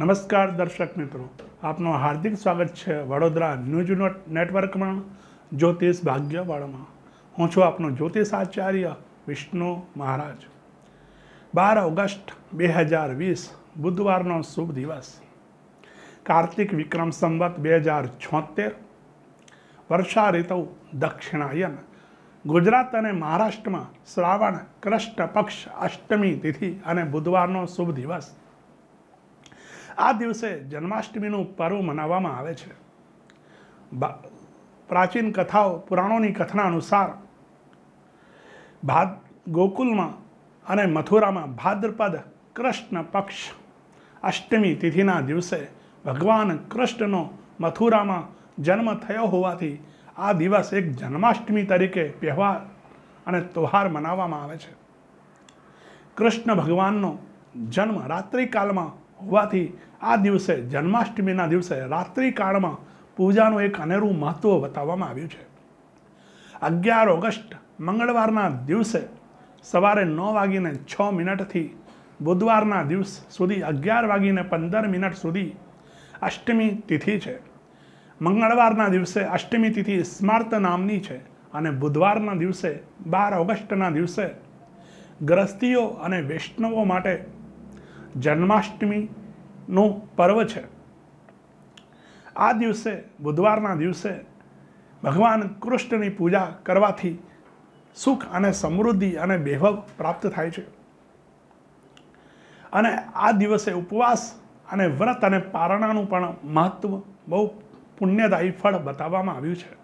નમસ્કાર દર્શક મિત્રો આપનું હાર્દિક સ્વાગત છે વડોદરા ન્યૂઝ નેટવર્કમાં જ્યોતિષ ભાગ્યવાળમાં હું છું આપનો જ્યોતિષ આચાર્ય વિષ્ણુ મહારાજ બાર ઓગસ્ટ બે હજાર વીસ બુધવારનો શુભ દિવસ કાર્તિક વિક્રમ સંવત બે હજાર છોતેર વર્ષા ઋતુ દક્ષિણાયન ગુજરાત અને મહારાષ્ટ્રમાં શ્રાવણ કૃષ્ણ પક્ષ અષ્ટમી તિથિ અને બુધવારનો શુભ દિવસ આ દિવસે જન્માષ્ટમીનું પર્વ મનાવવામાં આવે છે પ્રાચીન કથાઓ પુરાણોની કથના અનુસાર ભાદ ગોકુલમાં અને મથુરામાં ભાદ્રપદ કૃષ્ણ પક્ષ અષ્ટમી તિથિના દિવસે ભગવાન કૃષ્ણનો મથુરામાં જન્મ થયો હોવાથી આ દિવસ એક જન્માષ્ટમી તરીકે વ્યવહાર અને તહેવાર મનાવવામાં આવે છે કૃષ્ણ ભગવાનનો જન્મ રાત્રિકાલમાં હોવાથી આ દિવસે જન્માષ્ટમીના દિવસે રાત્રિકાળમાં પૂજાનું એક અનેરું મહત્ત્વ બતાવવામાં આવ્યું છે અગિયાર ઓગસ્ટ મંગળવારના દિવસે સવારે નવ વાગીને છ મિનિટથી બુધવારના દિવસ સુધી અગિયાર વાગીને પંદર મિનિટ સુધી અષ્ટમી તિથિ છે મંગળવારના દિવસે અષ્ટમી તિથિ સ્માર્ત નામની છે અને બુધવારના દિવસે બાર ઓગસ્ટના દિવસે ગ્રસ્તીઓ અને વૈષ્ણવો માટે જન્માષ્ટમીનું પર્વ છે આ દિવસે બુધવારના દિવસે ભગવાન કૃષ્ણની પૂજા કરવાથી સુખ અને સમૃદ્ધિ અને વૈભવ પ્રાપ્ત થાય છે અને આ દિવસે ઉપવાસ અને વ્રત અને પારણાનું પણ મહત્ત્વ બહુ પુણ્યદાયી ફળ બતાવવામાં આવ્યું છે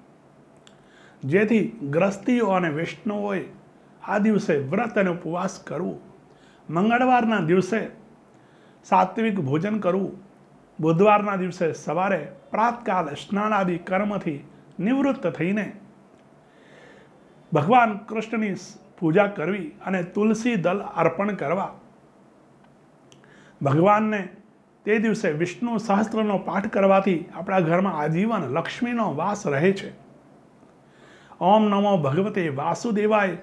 જેથી ગ્રસ્તીઓ અને વૈષ્ણવોએ આ દિવસે વ્રત અને ઉપવાસ કરવું મંગળવારના દિવસે સાત્વિક ભોજન કરવું બુધવારના દિવસે સવારે પ્રાતકાલ સ્નાનાદિ કર્મથી નિવૃત્ત થઈને ભગવાન કૃષ્ણની પૂજા કરવી અને તુલસી દલ અર્પણ કરવા ભગવાનને તે દિવસે વિષ્ણુ સહસ્ત્રનો પાઠ કરવાથી આપણા ઘરમાં આજીવન લક્ષ્મીનો વાસ રહે છે ઓમ નમો ભગવતે વાસુદેવાય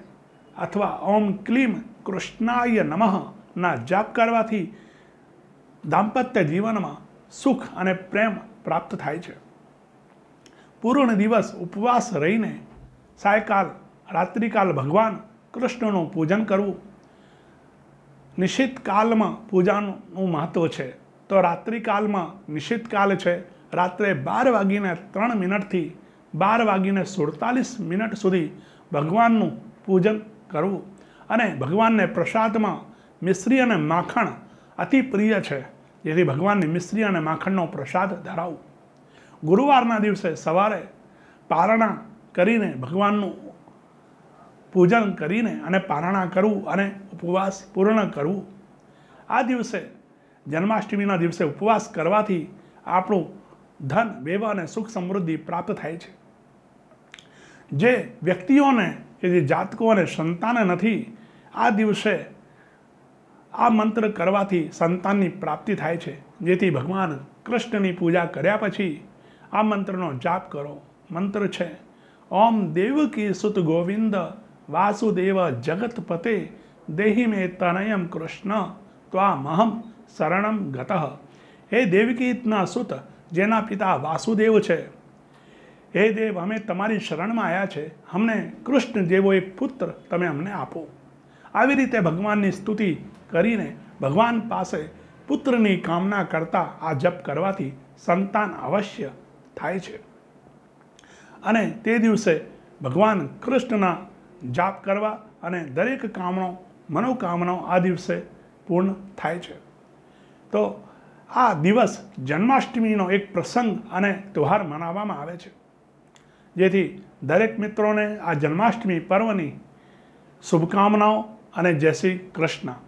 અથવા ઓમ ક્લીમ કૃષ્ણાય નમઃ ના જાપ કરવાથી દાંપત્ય જીવનમાં સુખ અને પ્રેમ પ્રાપ્ત થાય છે પૂર્ણ દિવસ ઉપવાસ રહીને સાયકાલ રાત્રિકાલ ભગવાન કૃષ્ણનું પૂજન કરવું નિશ્ચિત કાલમાં પૂજાનું મહત્ત્વ છે તો રાત્રિકાલમાં નિશ્ચિત કાલ છે રાત્રે બાર વાગીને ત્રણ મિનિટથી બાર વાગીને સુડતાલીસ મિનિટ સુધી ભગવાનનું પૂજન કરવું અને ભગવાનને પ્રસાદમાં મિશ્રી અને માખણ અતિ પ્રિય છે જેથી ભગવાનની મિસ્ત્રી અને માખણનો પ્રસાદ ધરાવો ગુરુવારના દિવસે સવારે પારણા કરીને ભગવાનનું પૂજન કરીને અને પારણા કરવું અને ઉપવાસ પૂર્ણ કરવું આ દિવસે જન્માષ્ટમીના દિવસે ઉપવાસ કરવાથી આપણું ધન વેવ અને સુખ સમૃદ્ધિ પ્રાપ્ત થાય છે જે વ્યક્તિઓને કે જે જાતકો અને સંતાને નથી આ દિવસે આ મંત્ર કરવાથી સંતાનની પ્રાપ્તિ થાય છે જેથી ભગવાન કૃષ્ણની પૂજા કર્યા પછી આ મંત્રનો જાપ કરો મંત્ર છે ઓમ દેવકી સુત ગોવિંદ વાસુદેવ જગતપતે દેહી મે તનયમ કૃષ્ણ ત્વામહમ શરણમ ગતઃ હે દેવકીતના સુત જેના પિતા વાસુદેવ છે હે દેવ અમે તમારી શરણમાં આવ્યા છે અમને કૃષ્ણ જેવો એક પુત્ર તમે અમને આપો આવી રીતે ભગવાનની સ્તુતિ કરીને ભગવાન પાસે પુત્રની કામના કરતા આ જપ કરવાથી સંતાન અવશ્ય થાય છે અને તે દિવસે ભગવાન કૃષ્ણના જાપ કરવા અને દરેક કામનો મનોકામનાઓ આ દિવસે પૂર્ણ થાય છે તો આ દિવસ જન્માષ્ટમીનો એક પ્રસંગ અને તહેવાર મનાવવામાં આવે છે જેથી દરેક મિત્રોને આ જન્માષ્ટમી પર્વની શુભકામનાઓ અને જય શ્રી કૃષ્ણ